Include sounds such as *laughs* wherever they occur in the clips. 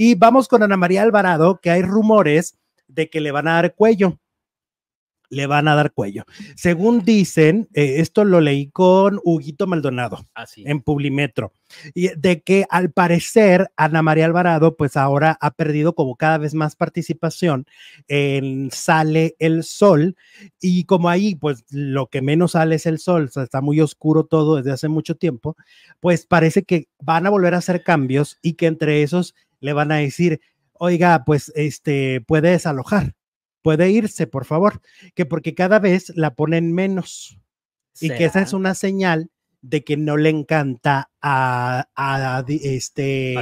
Y vamos con Ana María Alvarado, que hay rumores de que le van a dar cuello le van a dar cuello. Según dicen, eh, esto lo leí con Huguito Maldonado ah, en Publimetro, y de que al parecer Ana María Alvarado pues ahora ha perdido como cada vez más participación en Sale el Sol y como ahí pues lo que menos sale es el sol, está muy oscuro todo desde hace mucho tiempo, pues parece que van a volver a hacer cambios y que entre esos le van a decir, oiga, pues este puede desalojar puede irse, por favor, que porque cada vez la ponen menos y que esa es una señal de que no le encanta a, a, este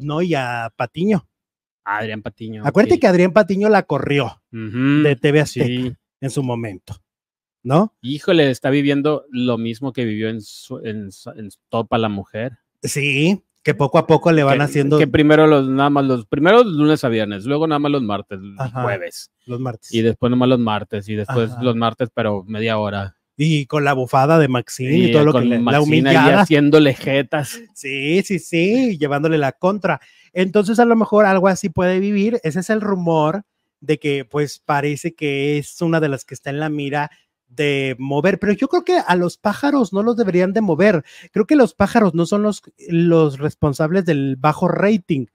No, y a Patiño. Adrián Patiño. Acuérdate que Adrián Patiño la corrió de TV Azteca en su momento. ¿No? Híjole, está viviendo lo mismo que vivió en, su, en, en Topa la Mujer. Sí, que poco a poco le van haciendo. Que primero los nada más los primeros lunes a viernes, luego nada más los martes, jueves. Los martes. Y después nada más los martes, y después los martes, pero media hora. Y con la bufada de Maxine y, todo lo que le, la humillada. Y haciéndole jetas. Sí, sí, sí, llevándole la contra. Entonces, a lo mejor algo así puede vivir. Ese es el rumor de que, pues, parece que es una de las que está en la mira de mover, pero yo creo que a los pájaros no los deberían de mover. Creo que los pájaros no son los, los responsables del bajo rating.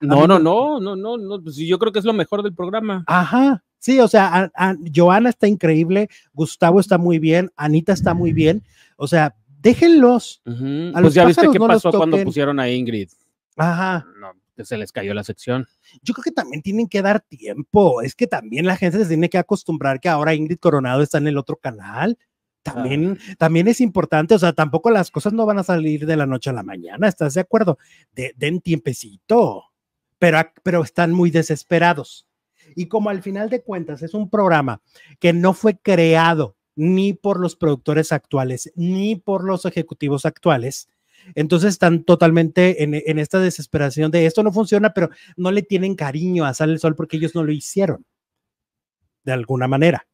No, no, no, no, no, no, pues yo creo que es lo mejor del programa. Ajá, sí, o sea, Joana está increíble, Gustavo está muy bien, Anita está muy bien, o sea, déjenlos. pues ya viste qué pasó cuando pusieron a Ingrid. Ajá. No, se les cayó la sección. Yo creo que también tienen que dar tiempo. Es que también la gente se tiene que acostumbrar que ahora Ingrid Coronado está en el otro canal. También, ah. también es importante, o sea, tampoco las cosas no van a salir de la noche a la mañana, ¿estás de acuerdo? den tiempecito, pero, pero están muy desesperados. Y como al final de cuentas es un programa que no fue creado ni por los productores actuales, ni por los ejecutivos actuales, entonces están totalmente en, esta desesperación de esto no funciona, pero no le tienen cariño a Sal el Sol porque ellos no lo hicieron, de alguna manera.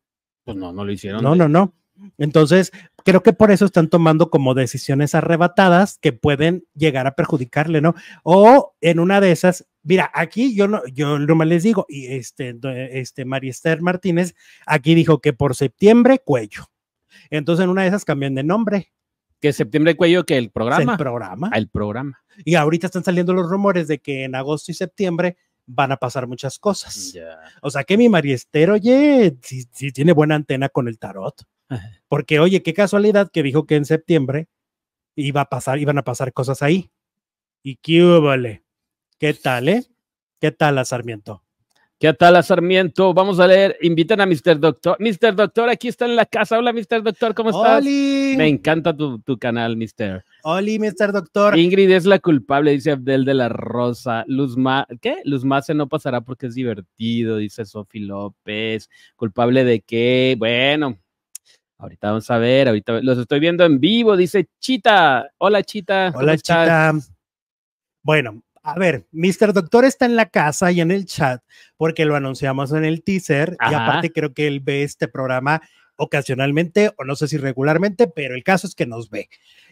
Pues no, no lo hicieron. No, no, no. Entonces, creo que por eso están tomando como decisiones arrebatadas que pueden llegar a perjudicarle, ¿no? O en una de esas, mira, aquí yo no, yo lo más les digo, y este, este Mariester Martínez aquí dijo que por septiembre cuello. Entonces, en una de esas cambian de nombre que septiembre cuello que el programa. El programa. Ah, el programa. Y ahorita están saliendo los rumores de que en agosto y septiembre van a pasar muchas cosas. O sea que mi mariestero, oye, si tiene buena antena con el tarot. *laughs* Porque, oye, qué casualidad que dijo que en septiembre iba a pasar, iban a pasar cosas ahí. Y qué vale. ¿Qué tal, eh? ¿Qué tal, Sarmiento? ¿Qué tal, Sarmiento? Vamos a leer. Invitan a Mr. Doctor. Mr. Doctor, aquí está en la casa. Hola, Mr. Doctor, ¿cómo estás? ¡Oli! Me encanta tu, canal, Mr. Oli, Mr. Doctor. Ingrid es la culpable, dice Abdel de la Rosa. Luzma, ¿Qué? Luzma se no pasará porque es divertido, dice Sofi López. ¿Culpable de qué? Bueno, ahorita vamos a ver. Ahorita los estoy viendo en vivo, dice Chita. Hola, Chita. Hola, Chita. Bueno, a ver, Mr. Doctor está en la casa y en el chat porque lo anunciamos en el teaser y aparte creo que él ve este programa ocasionalmente o no sé si regularmente, pero el caso es que nos ve.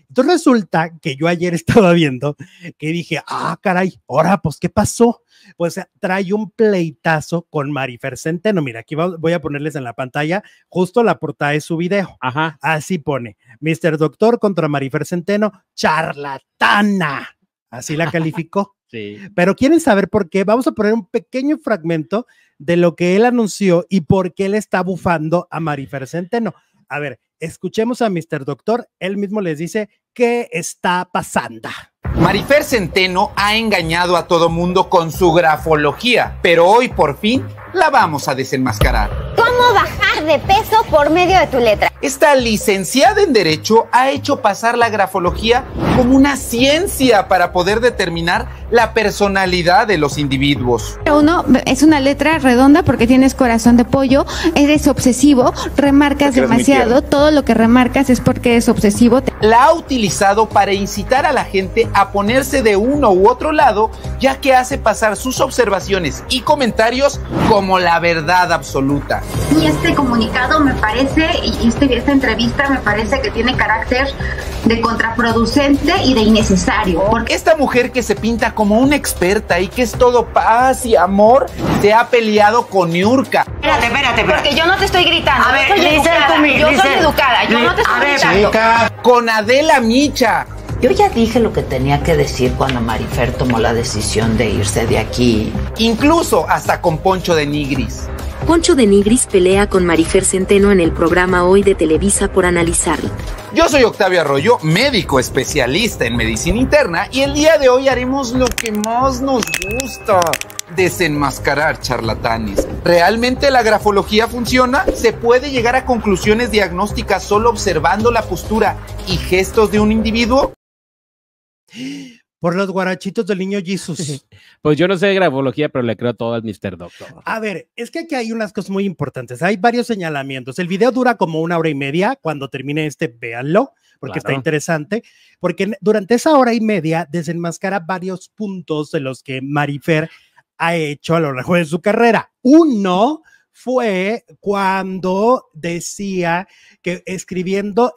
Entonces resulta que yo ayer *laughs* estaba viendo que dije, ah, caray, ahora, pues, ¿qué pasó? Pues eh, trae un pleitazo con Marifer Centeno. Mira, aquí voy a ponerles en la pantalla justo la portada de su video. Ajá. Así pone, Mr. Doctor contra Marifer Centeno, charlatana. Así la calificó. Sí. Pero quieren saber por qué. Vamos a poner un pequeño fragmento de lo que él anunció y por qué le está bufando a Marifer Centeno. A ver, escuchemos a Mr. Doctor. Él mismo les dice qué está pasando. Marifer Centeno ha engañado a todo mundo con su grafología, pero hoy por fin la vamos a desenmascarar. ¿Cómo bajar de peso por medio de tu letra? Esta licenciada en Derecho ha hecho pasar la grafología como una ciencia para poder determinar la personalidad de los individuos. Uno es una letra redonda porque tienes corazón de pollo, eres obsesivo, remarcas demasiado, todo lo que remarcas es porque eres obsesivo. La ha utilizado para incitar a la gente a ponerse de uno u otro lado, ya que hace pasar sus observaciones y comentarios como la verdad absoluta. Y este comunicado me parece, y este esta entrevista me parece que tiene carácter de contraproducente y de innecesario. Porque esta mujer que se pinta como una experta y que es todo paz y amor, se ha peleado con yurka Espérate, espérate, espérate. Porque yo no te estoy gritando. A yo soy educada. yo soy educada. Yo no te estoy gritando. Con Adela Micha. Yo ya dije lo que tenía que decir cuando Marifer tomó la decisión de irse de aquí. Incluso hasta con Poncho de Nigris. Poncho de Nigris pelea con Marifer Centeno en el programa Hoy de Televisa por analizarlo. Yo soy Octavio Arroyo, médico especialista en medicina interna, y el día de hoy haremos lo que más nos gusta desenmascarar charlatanes. ¿Realmente la grafología funciona? ¿Se puede llegar a conclusiones diagnósticas solo observando la postura y gestos de un individuo? por los guarachitos del niño Jesus. *laughs* pues yo no sé de grafología, pero le creo todo al Mr. Doctor. A ver, es que aquí hay unas cosas muy importantes. Hay varios señalamientos. El video dura como una hora y media. Cuando termine este, véanlo, porque está interesante. Porque durante esa hora y media desenmascara varios puntos de los que Marifer ha hecho a lo largo de su carrera. Uno, fue cuando decía que escribiendo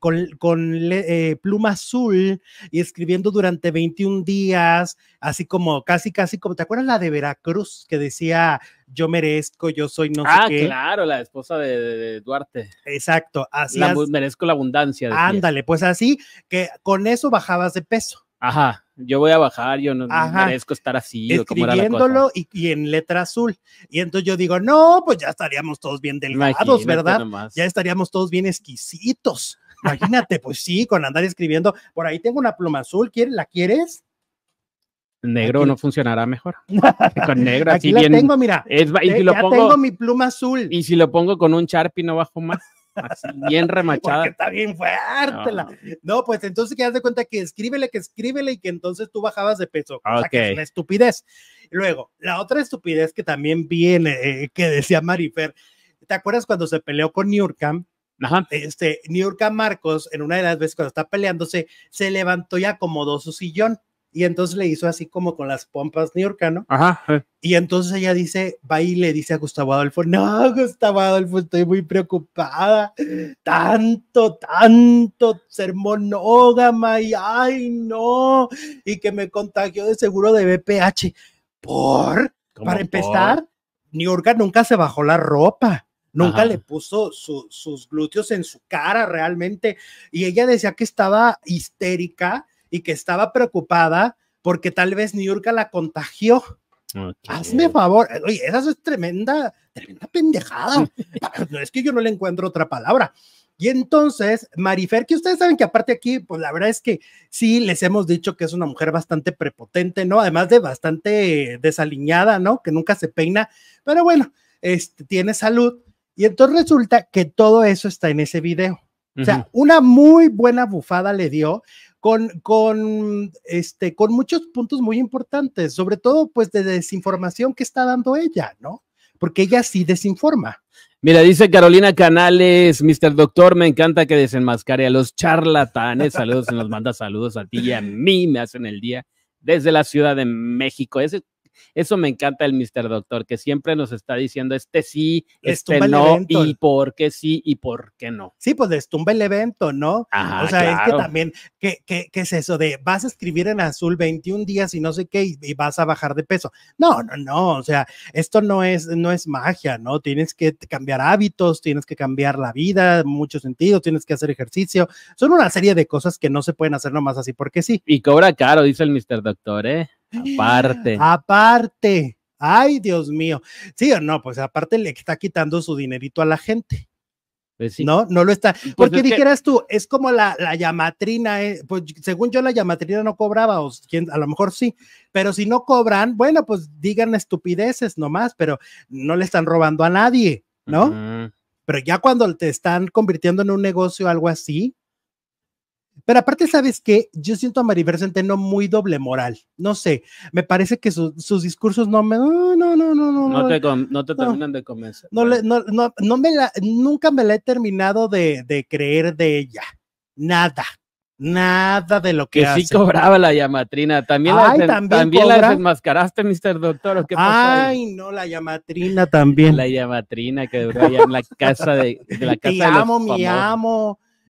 con, eh, pluma azul y escribiendo durante 21 días, así como casi, casi como, ¿te acuerdas la de Veracruz que decía yo merezco, yo soy no sé ah, qué? Ah, claro, la esposa de, Duarte. Exacto, así. merezco la abundancia. Ándale, pues así que con eso bajabas de peso. Ajá yo voy a bajar, yo no, me merezco estar así. Escribiéndolo Y, en letra azul. Y entonces yo digo, no, pues ya estaríamos todos bien delgados, ¿verdad? Ya estaríamos todos bien exquisitos. Imagínate, pues sí, con andar escribiendo. Por ahí tengo una pluma azul, ¿la quieres? Negro no funcionará mejor. *laughs* con negro, Aquí así la tengo, mira. pongo, tengo mi pluma azul. Y si lo pongo con un Sharpie, no bajo más bien remachada. que está bien fuerte. No. pues entonces que haz de cuenta que escríbele, que escríbele y que entonces tú bajabas de peso. O sea, que es una estupidez. Luego, la otra estupidez que también viene, eh, que decía Marifer, ¿te acuerdas cuando se peleó con Nurkam? Ajá. Este, Niurka Marcos, en una de las veces cuando está peleándose, se levantó y acomodó su sillón y entonces le hizo así como con las pompas ¿no? Ajá. Y entonces ella dice, va y le dice a Gustavo Adolfo, no, Gustavo Adolfo, estoy muy preocupada, tanto, tanto ser monógama y, ay, no, y que me contagió de seguro de BPH. ¿Por? Para empezar, New York nunca se bajó la ropa. Nunca le puso sus glúteos en su cara realmente. Y ella decía que estaba histérica y que estaba preocupada porque tal vez Niurka la contagió. Hazme favor, oye, esa es tremenda, tremenda pendejada. *laughs* es que yo no le encuentro otra palabra. Y entonces, Marifer, que ustedes saben que aparte aquí, pues la verdad es que sí les hemos dicho que es una mujer bastante prepotente, ¿no? Además de bastante desaliñada, ¿no? Que nunca se peina, pero bueno, este, tiene salud. Y entonces resulta que todo eso está en ese video. O sea, una muy buena bufada le dio, con, con, este, con muchos puntos muy importantes, sobre todo pues de desinformación que está dando ella, ¿no? Porque ella sí desinforma. Mira, dice Carolina Canales, Mr. Doctor, me encanta que desenmascare a los charlatanes. Saludos, se nos manda saludos a ti y a mí, me hacen el día desde la Ciudad de México. Ese eso me encanta el Mr. Doctor, que siempre nos está diciendo este sí, este no, y por qué sí y por qué no. Sí, pues les el evento, ¿no? o sea, es que también, ¿qué, ¿qué, qué, es eso de vas a escribir en azul 21 días y no sé qué y, vas a bajar de peso? No, no, no, o sea, esto no es, no es magia, ¿no? Tienes que cambiar hábitos, tienes que cambiar la vida mucho sentido tienes que hacer ejercicio. Son una serie de cosas que no se pueden hacer nomás así porque sí. Y cobra caro, dice el Mr. Doctor, ¿eh? Aparte. *gasps* Aparte. Ay, Dios mío. Sí o no, pues aparte le está quitando su dinerito a la gente. Pues no, no lo está. Pues Porque dijeras tú, es como la, llamatrina, eh, pues según yo la llamatrina no cobraba, o a lo mejor sí, pero si no cobran, bueno, pues digan estupideces nomás, pero no le están robando a nadie, ¿no? Pero ya cuando te están convirtiendo en un negocio algo así, pero aparte, ¿sabes qué? Yo siento a Maribel Centeno muy doble moral. No sé, me parece que sus discursos no me... No, no, no, no, no. No te, terminan de comenzar No, le, no, no, me la, nunca me la he terminado de, creer de ella. Nada. Nada de lo que, que sí cobraba la llamatrina. También, la, también, la desmascaraste, Mr. Doctor. Ay, no, la llamatrina también. La llamatrina que duró allá en la casa de, de la casa Te amo, mi amo